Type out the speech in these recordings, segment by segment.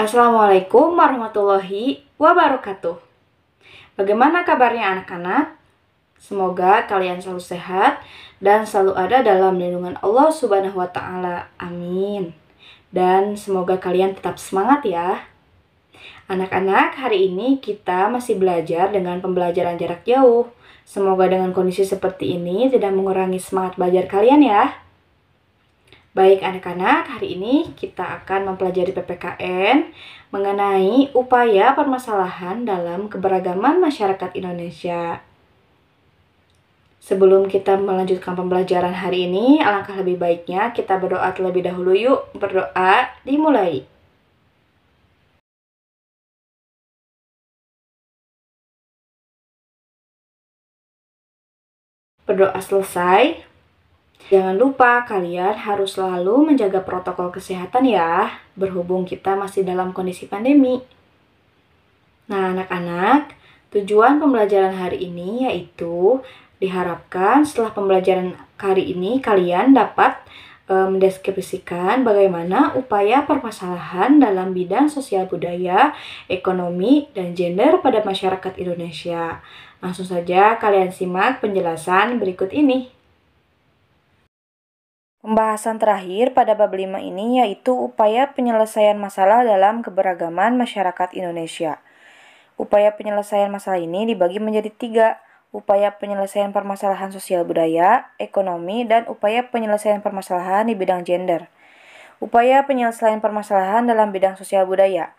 Assalamualaikum warahmatullahi wabarakatuh. Bagaimana kabarnya anak-anak? Semoga kalian selalu sehat dan selalu ada dalam lindungan Allah Subhanahu wa taala. Amin. Dan semoga kalian tetap semangat ya. Anak-anak, hari ini kita masih belajar dengan pembelajaran jarak jauh. Semoga dengan kondisi seperti ini tidak mengurangi semangat belajar kalian ya. Baik anak-anak, hari ini kita akan mempelajari PPKN mengenai upaya permasalahan dalam keberagaman masyarakat Indonesia. Sebelum kita melanjutkan pembelajaran hari ini, alangkah lebih baiknya kita berdoa terlebih dahulu yuk. Berdoa dimulai. berdoa selesai, jangan lupa kalian harus selalu menjaga protokol kesehatan ya, berhubung kita masih dalam kondisi pandemi. Nah, anak-anak, tujuan pembelajaran hari ini yaitu diharapkan setelah pembelajaran hari ini kalian dapat e, mendeskripsikan bagaimana upaya permasalahan dalam bidang sosial budaya, ekonomi, dan gender pada masyarakat Indonesia. Langsung saja kalian simak penjelasan berikut ini. Pembahasan terakhir pada bab 5 ini yaitu upaya penyelesaian masalah dalam keberagaman masyarakat Indonesia. Upaya penyelesaian masalah ini dibagi menjadi tiga, upaya penyelesaian permasalahan sosial budaya, ekonomi, dan upaya penyelesaian permasalahan di bidang gender. Upaya penyelesaian permasalahan dalam bidang sosial budaya –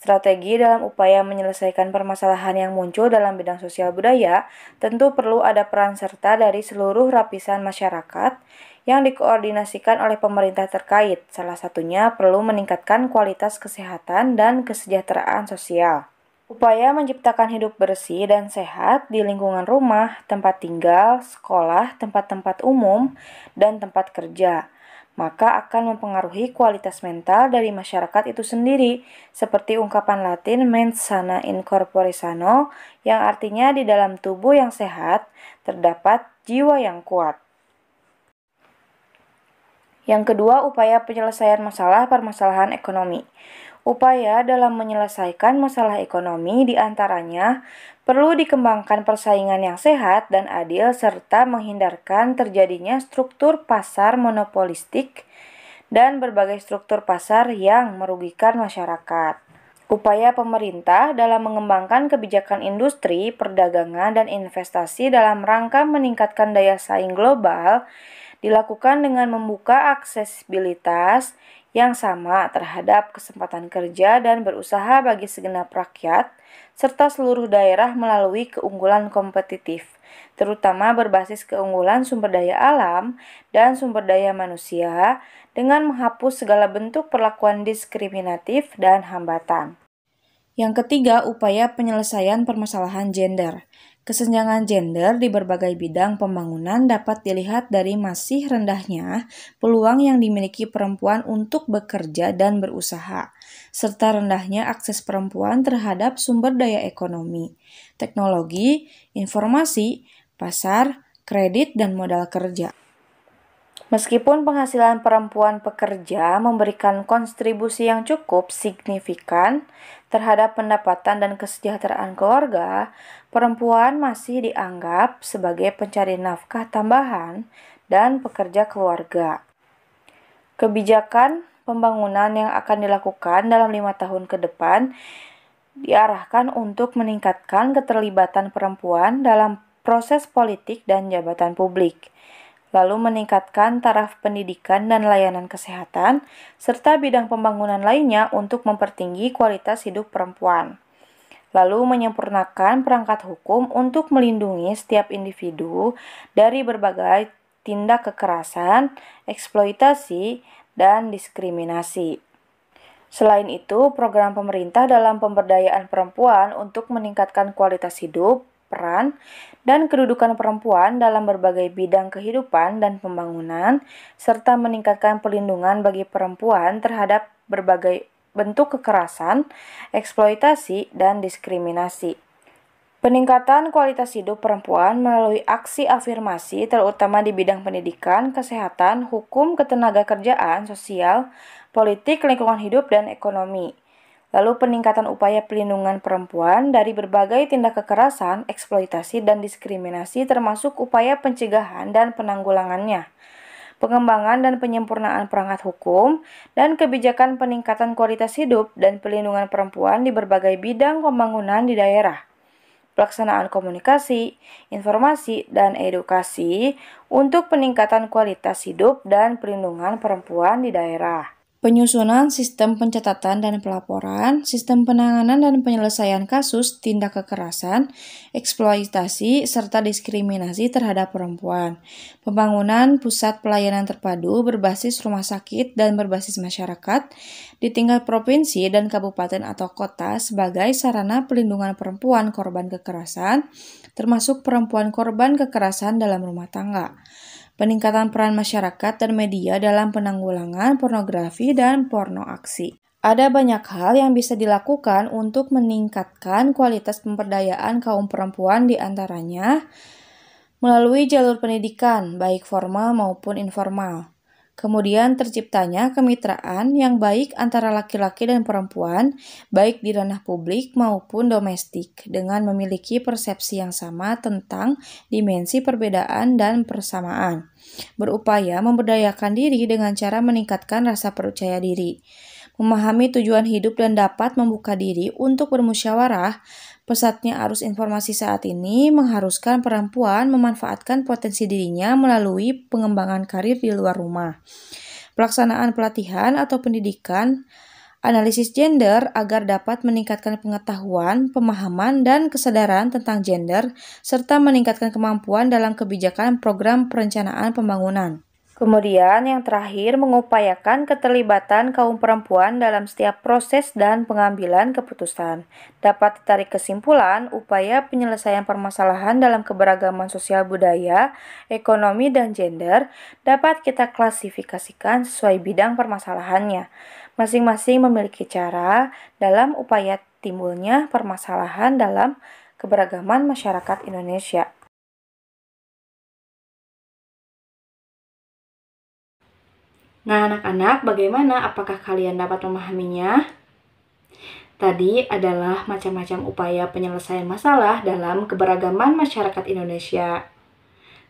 Strategi dalam upaya menyelesaikan permasalahan yang muncul dalam bidang sosial budaya tentu perlu ada peran serta dari seluruh lapisan masyarakat yang dikoordinasikan oleh pemerintah terkait. Salah satunya perlu meningkatkan kualitas kesehatan dan kesejahteraan sosial. Upaya menciptakan hidup bersih dan sehat di lingkungan rumah, tempat tinggal, sekolah, tempat-tempat umum, dan tempat kerja maka akan mempengaruhi kualitas mental dari masyarakat itu sendiri, seperti ungkapan Latin mens sana in corpore sano, yang artinya di dalam tubuh yang sehat terdapat jiwa yang kuat. Yang kedua, upaya penyelesaian masalah permasalahan ekonomi. Upaya dalam menyelesaikan masalah ekonomi diantaranya perlu dikembangkan persaingan yang sehat dan adil serta menghindarkan terjadinya struktur pasar monopolistik dan berbagai struktur pasar yang merugikan masyarakat. Upaya pemerintah dalam mengembangkan kebijakan industri, perdagangan, dan investasi dalam rangka meningkatkan daya saing global dilakukan dengan membuka aksesibilitas yang sama terhadap kesempatan kerja dan berusaha bagi segenap rakyat serta seluruh daerah melalui keunggulan kompetitif, terutama berbasis keunggulan sumber daya alam dan sumber daya manusia dengan menghapus segala bentuk perlakuan diskriminatif dan hambatan. Yang ketiga, upaya penyelesaian permasalahan gender. Kesenjangan gender di berbagai bidang pembangunan dapat dilihat dari masih rendahnya peluang yang dimiliki perempuan untuk bekerja dan berusaha, serta rendahnya akses perempuan terhadap sumber daya ekonomi, teknologi, informasi, pasar, kredit, dan modal kerja. Meskipun penghasilan perempuan pekerja memberikan kontribusi yang cukup signifikan terhadap pendapatan dan kesejahteraan keluarga, perempuan masih dianggap sebagai pencari nafkah tambahan dan pekerja keluarga. Kebijakan pembangunan yang akan dilakukan dalam lima tahun ke depan diarahkan untuk meningkatkan keterlibatan perempuan dalam proses politik dan jabatan publik lalu meningkatkan taraf pendidikan dan layanan kesehatan, serta bidang pembangunan lainnya untuk mempertinggi kualitas hidup perempuan. Lalu menyempurnakan perangkat hukum untuk melindungi setiap individu dari berbagai tindak kekerasan, eksploitasi, dan diskriminasi. Selain itu, program pemerintah dalam pemberdayaan perempuan untuk meningkatkan kualitas hidup peran, dan kedudukan perempuan dalam berbagai bidang kehidupan dan pembangunan, serta meningkatkan perlindungan bagi perempuan terhadap berbagai bentuk kekerasan, eksploitasi, dan diskriminasi. Peningkatan kualitas hidup perempuan melalui aksi afirmasi terutama di bidang pendidikan, kesehatan, hukum, ketenaga kerjaan, sosial, politik, lingkungan hidup, dan ekonomi lalu peningkatan upaya pelindungan perempuan dari berbagai tindak kekerasan, eksploitasi, dan diskriminasi termasuk upaya pencegahan dan penanggulangannya, pengembangan dan penyempurnaan perangkat hukum, dan kebijakan peningkatan kualitas hidup dan pelindungan perempuan di berbagai bidang pembangunan di daerah pelaksanaan komunikasi, informasi, dan edukasi untuk peningkatan kualitas hidup dan perlindungan perempuan di daerah penyusunan sistem pencatatan dan pelaporan, sistem penanganan dan penyelesaian kasus tindak kekerasan, eksploitasi, serta diskriminasi terhadap perempuan, pembangunan pusat pelayanan terpadu berbasis rumah sakit dan berbasis masyarakat di tingkat provinsi dan kabupaten atau kota sebagai sarana pelindungan perempuan korban kekerasan, termasuk perempuan korban kekerasan dalam rumah tangga peningkatan peran masyarakat dan media dalam penanggulangan pornografi dan porno aksi. Ada banyak hal yang bisa dilakukan untuk meningkatkan kualitas pemberdayaan kaum perempuan di antaranya melalui jalur pendidikan, baik formal maupun informal Kemudian terciptanya kemitraan yang baik antara laki-laki dan perempuan, baik di ranah publik maupun domestik, dengan memiliki persepsi yang sama tentang dimensi perbedaan dan persamaan. Berupaya memberdayakan diri dengan cara meningkatkan rasa percaya diri memahami tujuan hidup dan dapat membuka diri untuk bermusyawarah, pesatnya arus informasi saat ini mengharuskan perempuan memanfaatkan potensi dirinya melalui pengembangan karir di luar rumah. Pelaksanaan pelatihan atau pendidikan analisis gender agar dapat meningkatkan pengetahuan, pemahaman, dan kesadaran tentang gender, serta meningkatkan kemampuan dalam kebijakan program perencanaan pembangunan. Kemudian yang terakhir mengupayakan keterlibatan kaum perempuan dalam setiap proses dan pengambilan keputusan. Dapat ditarik kesimpulan, upaya penyelesaian permasalahan dalam keberagaman sosial budaya, ekonomi, dan gender dapat kita klasifikasikan sesuai bidang permasalahannya. Masing-masing memiliki cara dalam upaya timbulnya permasalahan dalam keberagaman masyarakat Indonesia. Nah, anak-anak, bagaimana? Apakah kalian dapat memahaminya? Tadi adalah macam-macam upaya penyelesaian masalah dalam keberagaman masyarakat Indonesia.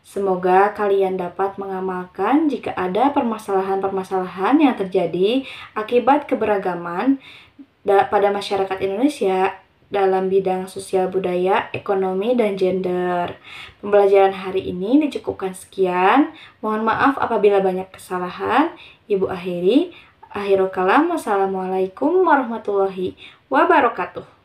Semoga kalian dapat mengamalkan jika ada permasalahan-permasalahan yang terjadi akibat keberagaman pada masyarakat Indonesia dalam bidang sosial budaya, ekonomi, dan gender. Pembelajaran hari ini dicukupkan sekian. Mohon maaf apabila banyak kesalahan. Ibu akhiri. Akhirul kalam. Wassalamualaikum warahmatullahi wabarakatuh.